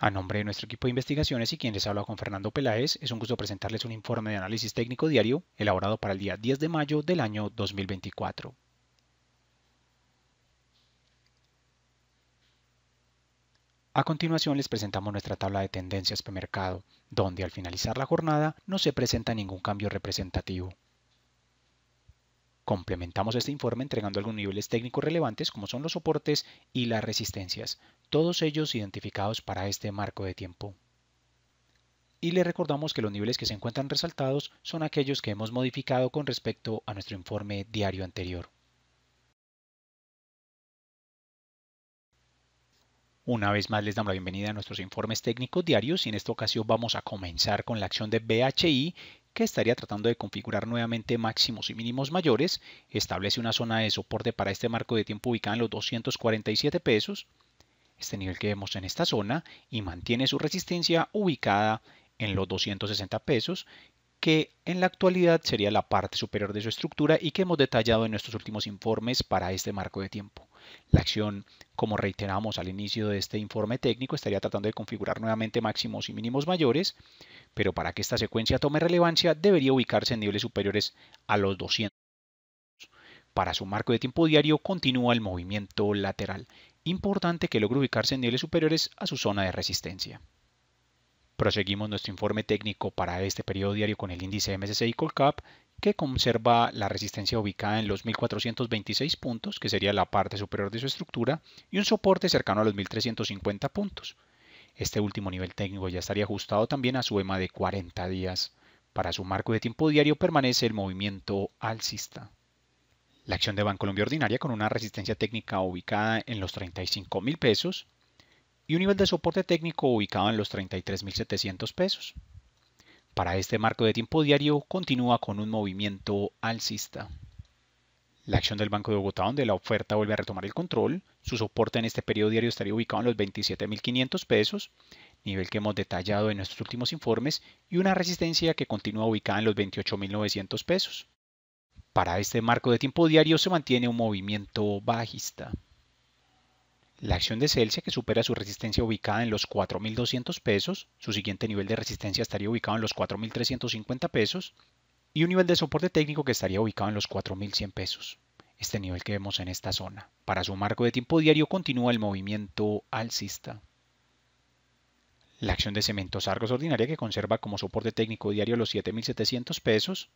A nombre de nuestro equipo de investigaciones y quien les habla con Fernando Peláez, es un gusto presentarles un informe de análisis técnico diario elaborado para el día 10 de mayo del año 2024. A continuación les presentamos nuestra tabla de tendencias mercado, donde al finalizar la jornada no se presenta ningún cambio representativo. Complementamos este informe entregando algunos niveles técnicos relevantes como son los soportes y las resistencias, todos ellos identificados para este marco de tiempo. Y le recordamos que los niveles que se encuentran resaltados son aquellos que hemos modificado con respecto a nuestro informe diario anterior. Una vez más les damos la bienvenida a nuestros informes técnicos diarios y en esta ocasión vamos a comenzar con la acción de BHI que estaría tratando de configurar nuevamente máximos y mínimos mayores, establece una zona de soporte para este marco de tiempo ubicada en los 247 pesos, este nivel que vemos en esta zona, y mantiene su resistencia ubicada en los 260 pesos, que en la actualidad sería la parte superior de su estructura y que hemos detallado en nuestros últimos informes para este marco de tiempo la acción, como reiteramos al inicio de este informe técnico, estaría tratando de configurar nuevamente máximos y mínimos mayores, pero para que esta secuencia tome relevancia debería ubicarse en niveles superiores a los 200. Para su marco de tiempo diario continúa el movimiento lateral. Importante que logre ubicarse en niveles superiores a su zona de resistencia. Proseguimos nuestro informe técnico para este periodo diario con el índice MSCI Colcap que conserva la resistencia ubicada en los 1426 puntos, que sería la parte superior de su estructura, y un soporte cercano a los 1350 puntos. Este último nivel técnico ya estaría ajustado también a su EMA de 40 días. Para su marco de tiempo diario permanece el movimiento alcista. La acción de Bancolombia ordinaria con una resistencia técnica ubicada en los 35 pesos y un nivel de soporte técnico ubicado en los 33 pesos. Para este marco de tiempo diario continúa con un movimiento alcista. La acción del Banco de Bogotá, donde la oferta vuelve a retomar el control, su soporte en este periodo diario estaría ubicado en los 27.500 pesos, nivel que hemos detallado en nuestros últimos informes, y una resistencia que continúa ubicada en los 28.900 pesos. Para este marco de tiempo diario se mantiene un movimiento bajista la acción de Celsius que supera su resistencia ubicada en los 4.200 pesos, su siguiente nivel de resistencia estaría ubicado en los 4.350 pesos y un nivel de soporte técnico que estaría ubicado en los 4.100 pesos, este nivel que vemos en esta zona. Para su marco de tiempo diario continúa el movimiento alcista. La acción de cementos Argos ordinaria que conserva como soporte técnico diario los 7.700 pesos,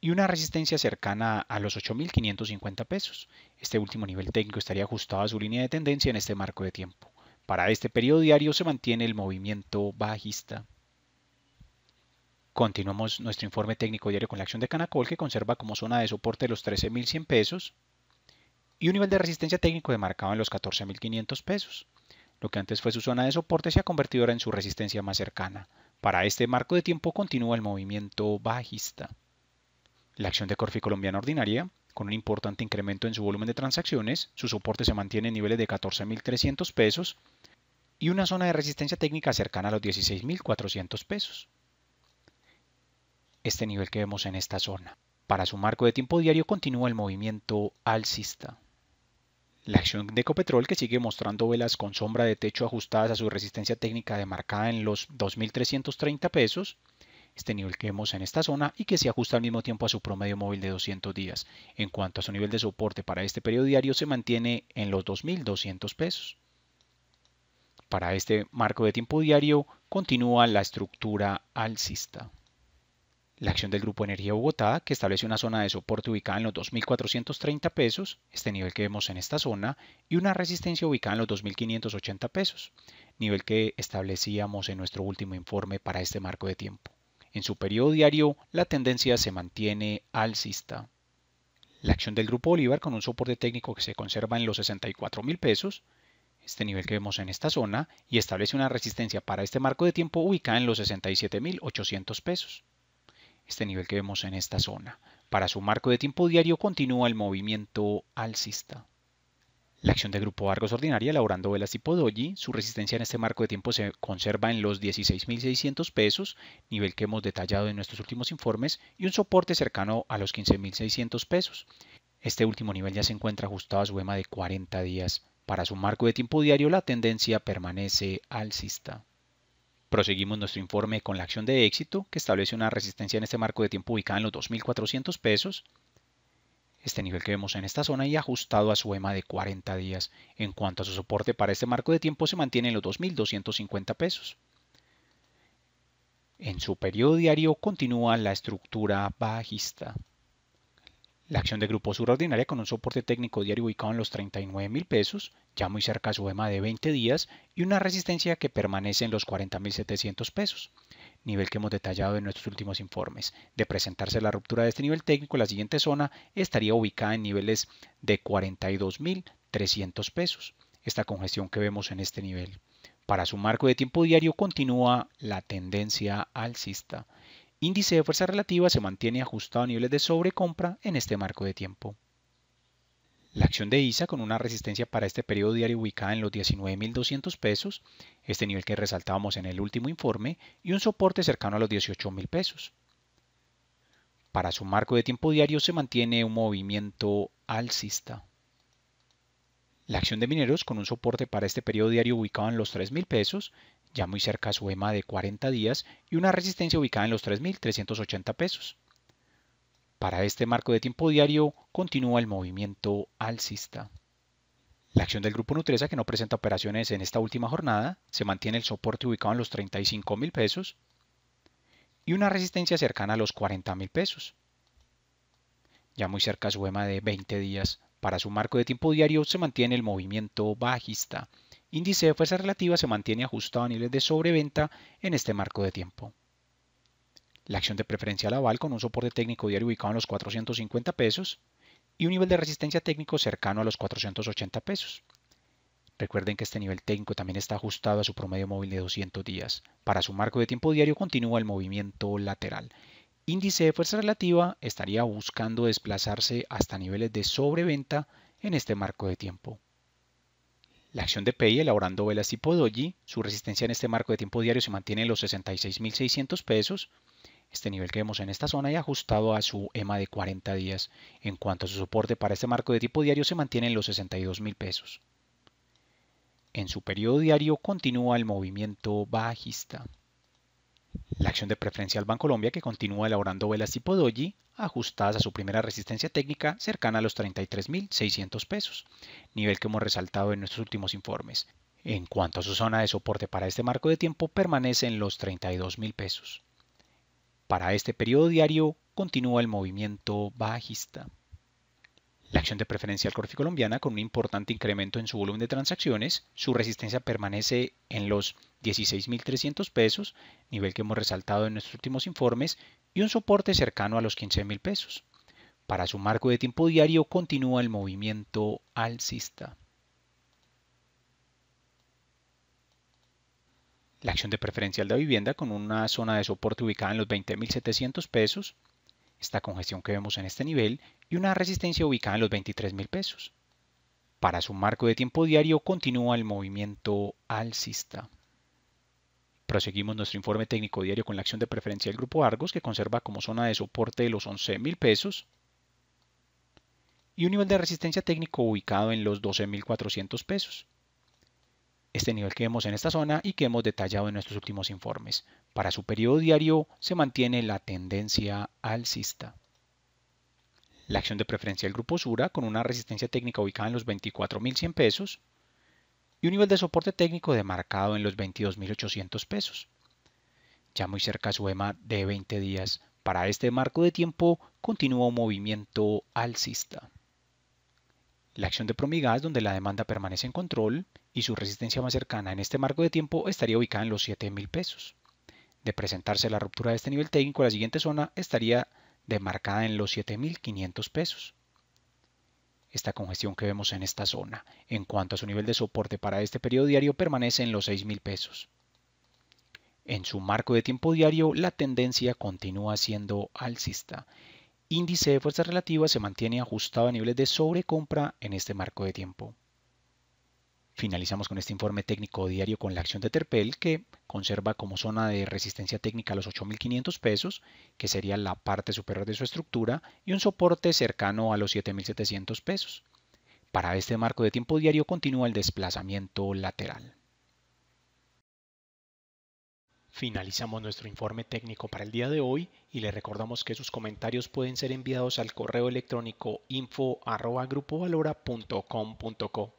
y una resistencia cercana a los 8.550 pesos. Este último nivel técnico estaría ajustado a su línea de tendencia en este marco de tiempo. Para este periodo diario se mantiene el movimiento bajista. Continuamos nuestro informe técnico diario con la acción de Canacol que conserva como zona de soporte los 13.100 pesos y un nivel de resistencia técnico demarcado en los 14.500 pesos. Lo que antes fue su zona de soporte se ha convertido ahora en su resistencia más cercana. Para este marco de tiempo continúa el movimiento bajista. La acción de Corfi colombiana ordinaria, con un importante incremento en su volumen de transacciones, su soporte se mantiene en niveles de 14.300 pesos y una zona de resistencia técnica cercana a los 16.400 pesos. Este nivel que vemos en esta zona. Para su marco de tiempo diario continúa el movimiento alcista. La acción de Ecopetrol que sigue mostrando velas con sombra de techo ajustadas a su resistencia técnica demarcada en los 2.330 pesos este nivel que vemos en esta zona y que se ajusta al mismo tiempo a su promedio móvil de 200 días. En cuanto a su nivel de soporte para este periodo diario se mantiene en los 2.200 pesos. Para este marco de tiempo diario continúa la estructura alcista. La acción del Grupo Energía Bogotá, que establece una zona de soporte ubicada en los 2.430 pesos, este nivel que vemos en esta zona, y una resistencia ubicada en los 2.580 pesos, nivel que establecíamos en nuestro último informe para este marco de tiempo. En su periodo diario, la tendencia se mantiene alcista. La acción del Grupo Bolívar con un soporte técnico que se conserva en los 64 mil pesos, este nivel que vemos en esta zona, y establece una resistencia para este marco de tiempo ubicada en los $67,800. mil pesos, este nivel que vemos en esta zona. Para su marco de tiempo diario continúa el movimiento alcista. La acción de grupo Argos ordinaria elaborando velas tipo Doji, su resistencia en este marco de tiempo se conserva en los 16.600 pesos, nivel que hemos detallado en nuestros últimos informes, y un soporte cercano a los 15.600 pesos. Este último nivel ya se encuentra ajustado a su EMA de 40 días. Para su marco de tiempo diario la tendencia permanece alcista. Proseguimos nuestro informe con la acción de éxito, que establece una resistencia en este marco de tiempo ubicada en los 2.400 pesos, este nivel que vemos en esta zona y ajustado a su EMA de 40 días. En cuanto a su soporte para este marco de tiempo se mantiene en los 2.250 pesos. En su periodo diario continúa la estructura bajista. La acción de grupo Ordinaria con un soporte técnico diario ubicado en los 39 mil pesos, ya muy cerca a su EMA de 20 días, y una resistencia que permanece en los 40 pesos, nivel que hemos detallado en nuestros últimos informes. De presentarse la ruptura de este nivel técnico, la siguiente zona estaría ubicada en niveles de 42 pesos, esta congestión que vemos en este nivel. Para su marco de tiempo diario continúa la tendencia alcista índice de fuerza relativa se mantiene ajustado a niveles de sobrecompra en este marco de tiempo. La acción de ISA con una resistencia para este periodo diario ubicada en los 19.200 pesos, este nivel que resaltábamos en el último informe, y un soporte cercano a los 18.000 pesos. Para su marco de tiempo diario se mantiene un movimiento alcista. La acción de mineros con un soporte para este periodo diario ubicado en los 3.000 pesos ya muy cerca a su EMA de 40 días y una resistencia ubicada en los 3.380 pesos. Para este marco de tiempo diario continúa el movimiento alcista. La acción del grupo Nutresa, que no presenta operaciones en esta última jornada, se mantiene el soporte ubicado en los $35,000 pesos y una resistencia cercana a los $40,000. pesos. Ya muy cerca a su EMA de 20 días, para su marco de tiempo diario se mantiene el movimiento bajista, índice de fuerza relativa se mantiene ajustado a niveles de sobreventa en este marco de tiempo. La acción de preferencia al aval con un soporte técnico diario ubicado en los 450 pesos y un nivel de resistencia técnico cercano a los 480 pesos. Recuerden que este nivel técnico también está ajustado a su promedio móvil de 200 días. Para su marco de tiempo diario continúa el movimiento lateral. Índice de fuerza relativa estaría buscando desplazarse hasta niveles de sobreventa en este marco de tiempo. La acción de PEI elaborando velas tipo doji, su resistencia en este marco de tiempo diario se mantiene en los 66.600 pesos, este nivel que vemos en esta zona y ajustado a su EMA de 40 días. En cuanto a su soporte para este marco de tipo diario se mantiene en los 62.000 pesos. En su periodo diario continúa el movimiento bajista. La acción de Preferencial al Banco Colombia que continúa elaborando velas tipo doji, ajustadas a su primera resistencia técnica cercana a los 33.600 pesos, nivel que hemos resaltado en nuestros últimos informes. En cuanto a su zona de soporte para este marco de tiempo, permanece en los 32.000 pesos. Para este periodo diario, continúa el movimiento bajista. La acción de preferencia al Corfi colombiana, con un importante incremento en su volumen de transacciones, su resistencia permanece en los 16.300 pesos, nivel que hemos resaltado en nuestros últimos informes, y un soporte cercano a los 15 mil pesos. Para su marco de tiempo diario continúa el movimiento alcista. La acción de preferencial de vivienda con una zona de soporte ubicada en los 20.700 pesos, esta congestión que vemos en este nivel y una resistencia ubicada en los 23.000 pesos. Para su marco de tiempo diario continúa el movimiento alcista. Proseguimos nuestro informe técnico diario con la acción de preferencia del grupo Argos, que conserva como zona de soporte los 11,000 pesos y un nivel de resistencia técnico ubicado en los 12.400 pesos. Este nivel que vemos en esta zona y que hemos detallado en nuestros últimos informes. Para su periodo diario se mantiene la tendencia alcista. La acción de preferencia del grupo Sura con una resistencia técnica ubicada en los 24.100 pesos y un nivel de soporte técnico demarcado en los 22.800 pesos. Ya muy cerca su EMA de 20 días, para este marco de tiempo continúa un movimiento alcista. La acción de Promigas, donde la demanda permanece en control y su resistencia más cercana en este marco de tiempo estaría ubicada en los 7.000 pesos. De presentarse la ruptura de este nivel técnico, la siguiente zona estaría demarcada en los 7.500 pesos esta congestión que vemos en esta zona. En cuanto a su nivel de soporte para este periodo diario permanece en los 6.000 pesos. En su marco de tiempo diario la tendencia continúa siendo alcista. Índice de fuerza relativa se mantiene ajustado a niveles de sobrecompra en este marco de tiempo. Finalizamos con este informe técnico diario con la acción de Terpel que conserva como zona de resistencia técnica los 8.500 pesos, que sería la parte superior de su estructura, y un soporte cercano a los 7.700 pesos. Para este marco de tiempo diario continúa el desplazamiento lateral. Finalizamos nuestro informe técnico para el día de hoy y le recordamos que sus comentarios pueden ser enviados al correo electrónico info.grupovalora.com.co.